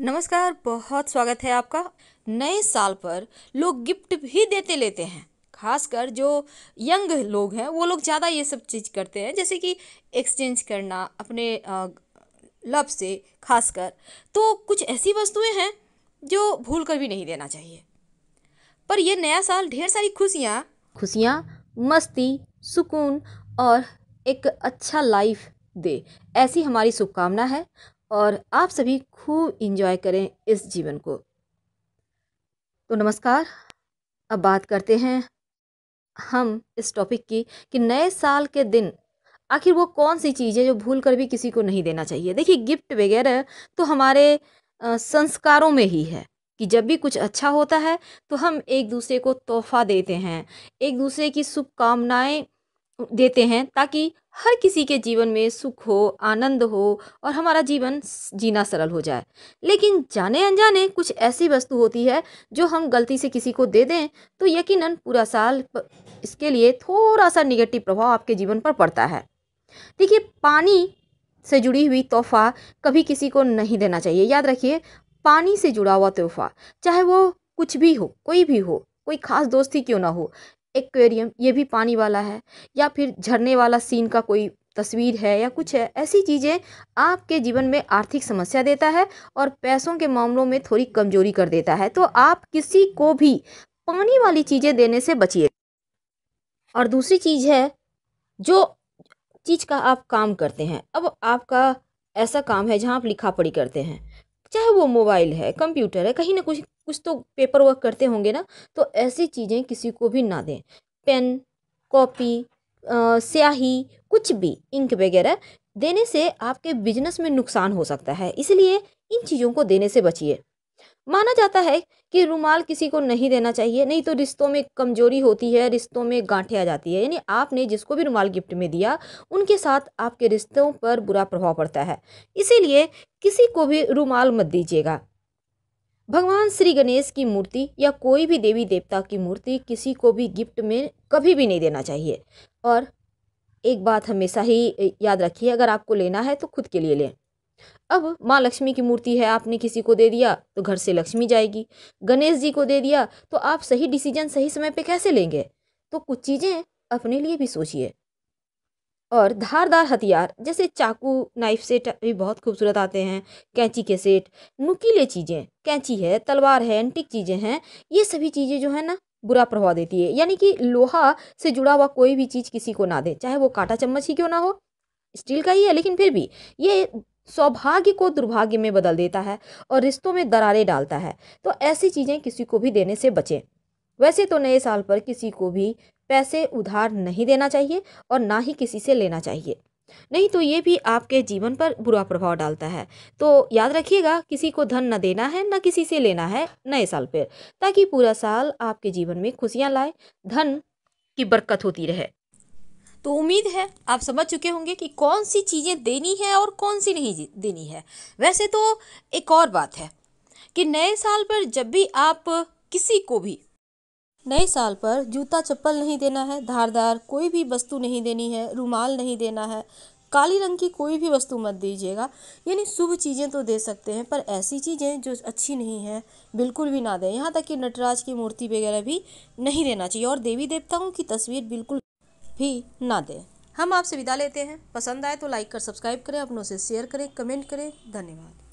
नमस्कार बहुत स्वागत है आपका नए साल पर लोग गिफ्ट भी देते लेते हैं खासकर जो यंग लोग हैं वो लोग ज़्यादा ये सब चीज़ करते हैं जैसे कि एक्सचेंज करना अपने लव से खासकर तो कुछ ऐसी वस्तुएं हैं जो भूल कर भी नहीं देना चाहिए पर यह नया साल ढेर सारी खुशियाँ खुशियाँ मस्ती सुकून और एक अच्छा लाइफ दे ऐसी हमारी शुभकामना है और आप सभी खूब इंजॉय करें इस जीवन को तो नमस्कार अब बात करते हैं हम इस टॉपिक की कि नए साल के दिन आखिर वो कौन सी चीज़ है जो भूल कर भी किसी को नहीं देना चाहिए देखिए गिफ्ट वगैरह तो हमारे संस्कारों में ही है कि जब भी कुछ अच्छा होता है तो हम एक दूसरे को तोहफा देते हैं एक दूसरे की शुभकामनाएँ देते हैं ताकि हर किसी के जीवन में सुख हो आनंद हो और हमारा जीवन जीना सरल हो जाए लेकिन जाने अनजाने कुछ ऐसी वस्तु होती है जो हम गलती से किसी को दे दें तो यकीनन पूरा साल इसके लिए थोड़ा सा निगेटिव प्रभाव आपके जीवन पर पड़ता है देखिए पानी से जुड़ी हुई तोहफा कभी किसी को नहीं देना चाहिए याद रखिए पानी से जुड़ा हुआ तोहफा चाहे वो कुछ भी हो कोई भी हो कोई खास दोस्ती क्यों ना हो एक्वेरियम ये भी पानी वाला है या फिर झरने वाला सीन का कोई तस्वीर है या कुछ है ऐसी चीज़ें आपके जीवन में आर्थिक समस्या देता है और पैसों के मामलों में थोड़ी कमजोरी कर देता है तो आप किसी को भी पानी वाली चीज़ें देने से बचिए और दूसरी चीज़ है जो चीज़ का आप काम करते हैं अब आपका ऐसा काम है जहाँ आप लिखा पढ़ी करते हैं चाहे वो मोबाइल है कंप्यूटर है कहीं ना कुछ कुछ तो पेपर वर्क करते होंगे ना तो ऐसी चीज़ें किसी को भी ना दें पेन कॉपी स्याही कुछ भी इंक वगैरह देने से आपके बिजनेस में नुकसान हो सकता है इसलिए इन चीज़ों को देने से बचिए माना जाता है कि रुमाल किसी को नहीं देना चाहिए नहीं तो रिश्तों में कमजोरी होती है रिश्तों में गांठें आ जाती है यानी आपने जिसको भी रुमाल गिफ्ट में दिया उनके साथ आपके रिश्तों पर बुरा प्रभाव पड़ता है इसीलिए किसी को भी रुमाल मत दीजिएगा भगवान श्री गणेश की मूर्ति या कोई भी देवी देवता की मूर्ति किसी को भी गिफ्ट में कभी भी नहीं देना चाहिए और एक बात हमेशा ही याद रखिए अगर आपको लेना है तो खुद के लिए लें अब माँ लक्ष्मी की मूर्ति है आपने किसी को दे दिया तो घर से लक्ष्मी जाएगी गणेश जी को दे दिया तो आप सही डिसीजन सही समय पे कैसे लेंगे तो कुछ चीज़ें अपने लिए भी सोचिए और धारदार हथियार जैसे चाकू नाइफ सेट भी बहुत खूबसूरत आते हैं कैंची के सेट नुकीले चीज़ें कैंची है तलवार है एंटिक चीज़ें हैं ये सभी चीज़ें जो है ना बुरा प्रभाव देती है यानी कि लोहा से जुड़ा हुआ कोई भी चीज़ किसी को ना दे चाहे वो कांटा चम्मच ही क्यों ना हो स्टील का ही है लेकिन फिर भी ये सौभाग्य को दुर्भाग्य में बदल देता है और रिश्तों में दरारें डालता है तो ऐसी चीज़ें किसी को भी देने से बचें वैसे तो नए साल पर किसी को भी पैसे उधार नहीं देना चाहिए और ना ही किसी से लेना चाहिए नहीं तो ये भी आपके जीवन पर बुरा प्रभाव डालता है तो याद रखिएगा किसी को धन न देना है न किसी से लेना है नए साल पर ताकि पूरा साल आपके जीवन में खुशियाँ लाए धन की बरकत होती रहे तो उम्मीद है आप समझ चुके होंगे कि कौन सी चीज़ें देनी है और कौन सी नहीं देनी है वैसे तो एक और बात है कि नए साल पर जब भी आप किसी को भी नए साल पर जूता चप्पल नहीं देना है धारदार कोई भी वस्तु नहीं देनी है रुमाल नहीं देना है काली रंग की कोई भी वस्तु मत दीजिएगा यानी शुभ चीज़ें तो दे सकते हैं पर ऐसी चीज़ें जो अच्छी नहीं है बिल्कुल भी ना दें यहाँ तक कि नटराज की मूर्ति वगैरह भी नहीं देना चाहिए और देवी देवताओं की तस्वीर बिल्कुल भी ना दें हम आपसे विदा लेते हैं पसंद आए तो लाइक कर सब्सक्राइब करें अपनों से शेयर करें कमेंट करें धन्यवाद